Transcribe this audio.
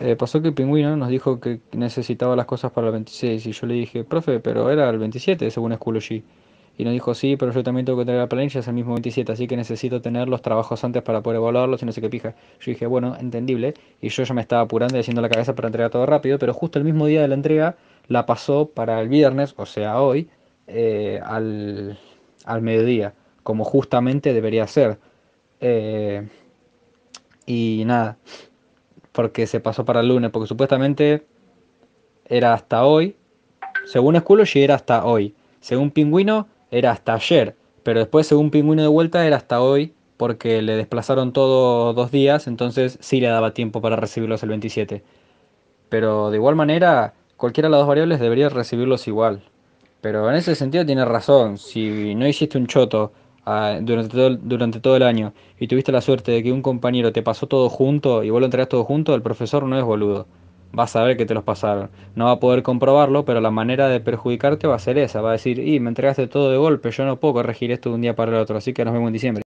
Eh, pasó que el pingüino nos dijo que necesitaba las cosas para el 26 y yo le dije, profe, pero era el 27 según Schoology. Y nos dijo, sí, pero yo también tengo que tener la planilla, es el mismo 27, así que necesito tener los trabajos antes para poder evaluarlos y no sé qué pija. Yo dije, bueno, entendible. Y yo ya me estaba apurando y haciendo la cabeza para entregar todo rápido, pero justo el mismo día de la entrega la pasó para el viernes, o sea, hoy, eh, al, al, mediodía, como justamente debería ser. Eh, y nada, porque se pasó para el lunes, porque supuestamente era hasta hoy. Según Schoology era hasta hoy. Según Pingüino era hasta ayer. Pero después, según Pingüino de vuelta, era hasta hoy porque le desplazaron todo dos días, entonces sí le daba tiempo para recibirlos el 27. Pero de igual manera, cualquiera de las dos variables debería recibirlos igual. Pero en ese sentido tiene razón. Si no hiciste un choto durante, todo, durante todo el año y tuviste la suerte de que un compañero te pasó todo junto y vos lo entregas todo junto, el profesor no es boludo. Va a saber que te los pasaron. No va a poder comprobarlo, pero la manera de perjudicarte va a ser esa. Va a decir, y me entregaste todo de golpe, yo no puedo regir esto de un día para el otro, así que nos vemos en diciembre.